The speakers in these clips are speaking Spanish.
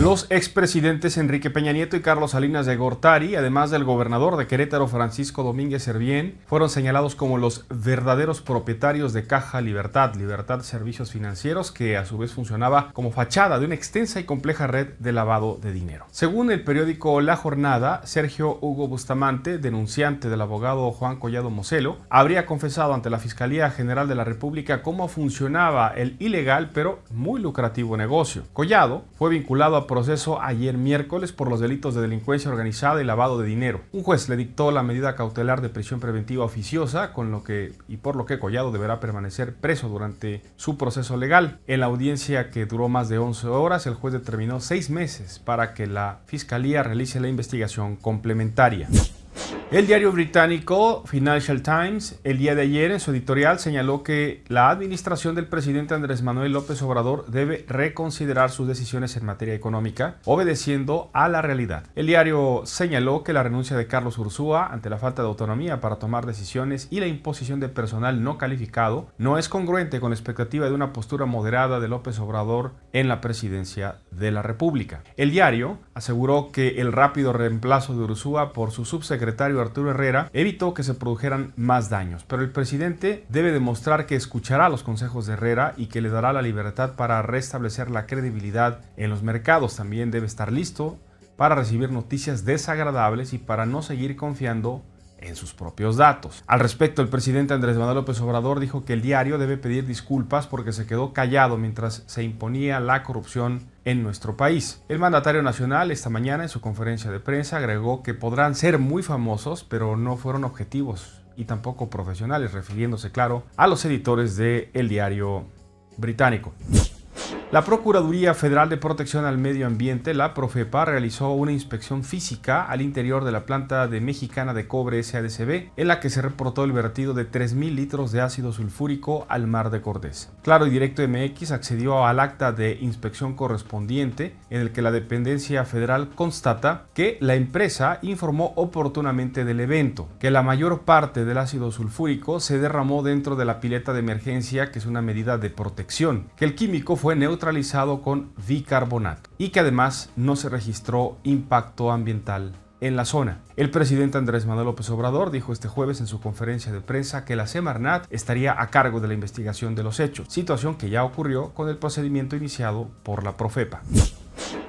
Los expresidentes Enrique Peña Nieto y Carlos Salinas de Gortari, además del gobernador de Querétaro Francisco Domínguez Servién, fueron señalados como los verdaderos propietarios de Caja Libertad, Libertad Servicios Financieros, que a su vez funcionaba como fachada de una extensa y compleja red de lavado de dinero. Según el periódico La Jornada, Sergio Hugo Bustamante, denunciante del abogado Juan Collado Moselo, habría confesado ante la Fiscalía General de la República cómo funcionaba el ilegal pero muy lucrativo negocio. Collado fue vinculado a proceso ayer miércoles por los delitos de delincuencia organizada y lavado de dinero. Un juez le dictó la medida cautelar de prisión preventiva oficiosa, con lo que y por lo que Collado deberá permanecer preso durante su proceso legal. En la audiencia que duró más de 11 horas, el juez determinó seis meses para que la Fiscalía realice la investigación complementaria. El diario británico Financial Times el día de ayer en su editorial señaló que la administración del presidente Andrés Manuel López Obrador debe reconsiderar sus decisiones en materia económica, obedeciendo a la realidad. El diario señaló que la renuncia de Carlos Ursúa ante la falta de autonomía para tomar decisiones y la imposición de personal no calificado no es congruente con la expectativa de una postura moderada de López Obrador en la presidencia de la República. El diario aseguró que el rápido reemplazo de Ursúa por su subsecretario Arturo Herrera evitó que se produjeran más daños, pero el presidente debe demostrar que escuchará los consejos de Herrera y que le dará la libertad para restablecer la credibilidad en los mercados. También debe estar listo para recibir noticias desagradables y para no seguir confiando en sus propios datos. Al respecto, el presidente Andrés Manuel López Obrador dijo que el diario debe pedir disculpas porque se quedó callado mientras se imponía la corrupción en nuestro país. El mandatario nacional esta mañana en su conferencia de prensa agregó que podrán ser muy famosos, pero no fueron objetivos y tampoco profesionales, refiriéndose, claro, a los editores de El Diario Británico. La Procuraduría Federal de Protección al Medio Ambiente, la Profepa, realizó una inspección física al interior de la planta de Mexicana de Cobre SADCB, en la que se reportó el vertido de 3.000 litros de ácido sulfúrico al mar de Cortés. Claro y Directo MX accedió al acta de inspección correspondiente, en el que la dependencia federal constata que la empresa informó oportunamente del evento, que la mayor parte del ácido sulfúrico se derramó dentro de la pileta de emergencia, que es una medida de protección, que el químico fue neutro neutralizado con bicarbonato y que además no se registró impacto ambiental en la zona. El presidente Andrés Manuel López Obrador dijo este jueves en su conferencia de prensa que la Semarnat estaría a cargo de la investigación de los hechos, situación que ya ocurrió con el procedimiento iniciado por la Profepa.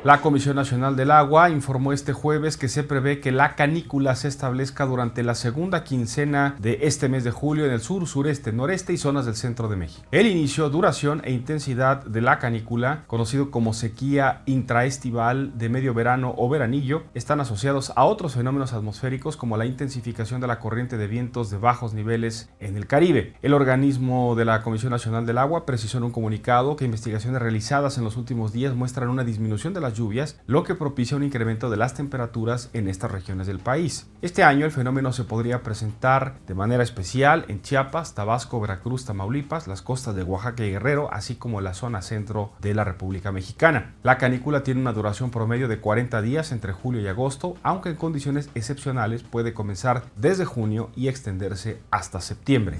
La Comisión Nacional del Agua informó este jueves que se prevé que la canícula se establezca durante la segunda quincena de este mes de julio en el sur, sureste, noreste y zonas del centro de México. El inicio, duración e intensidad de la canícula, conocido como sequía intraestival de medio verano o veranillo, están asociados a otros fenómenos atmosféricos como la intensificación de la corriente de vientos de bajos niveles en el Caribe. El organismo de la Comisión Nacional del Agua precisó en un comunicado que investigaciones realizadas en los últimos días muestran una disminución de la lluvias, lo que propicia un incremento de las temperaturas en estas regiones del país. Este año el fenómeno se podría presentar de manera especial en Chiapas, Tabasco, Veracruz, Tamaulipas, las costas de Oaxaca y Guerrero, así como la zona centro de la República Mexicana. La canícula tiene una duración promedio de 40 días entre julio y agosto, aunque en condiciones excepcionales puede comenzar desde junio y extenderse hasta septiembre.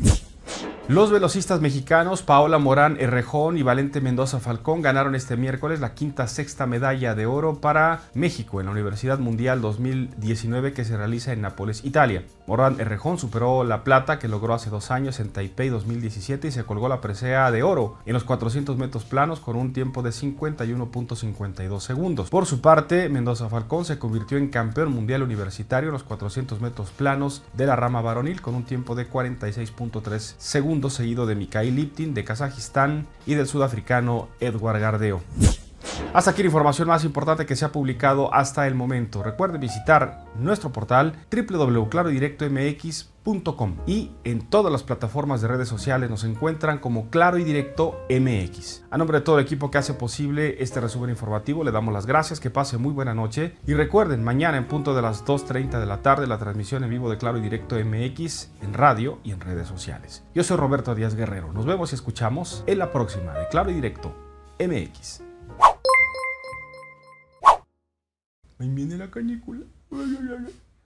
Los velocistas mexicanos Paola Morán Herrejón y Valente Mendoza Falcón ganaron este miércoles la quinta sexta medalla de oro para México en la Universidad Mundial 2019 que se realiza en Nápoles, Italia. Morán Herrejón superó la plata que logró hace dos años en Taipei 2017 y se colgó la presea de oro en los 400 metros planos con un tiempo de 51.52 segundos. Por su parte, Mendoza Falcón se convirtió en campeón mundial universitario en los 400 metros planos de la rama varonil con un tiempo de 46.3 segundos seguido de Mikhail Liptin de Kazajistán y del sudafricano Edward Gardeo. Hasta aquí la información más importante que se ha publicado hasta el momento. Recuerden visitar nuestro portal www.clarodirectomx.com y en todas las plataformas de redes sociales nos encuentran como Claro y Directo MX. A nombre de todo el equipo que hace posible este resumen informativo, le damos las gracias, que pase muy buena noche y recuerden, mañana en punto de las 2.30 de la tarde la transmisión en vivo de Claro y Directo MX en radio y en redes sociales. Yo soy Roberto Díaz Guerrero, nos vemos y escuchamos en la próxima de Claro y Directo MX. Ahí viene la canícula.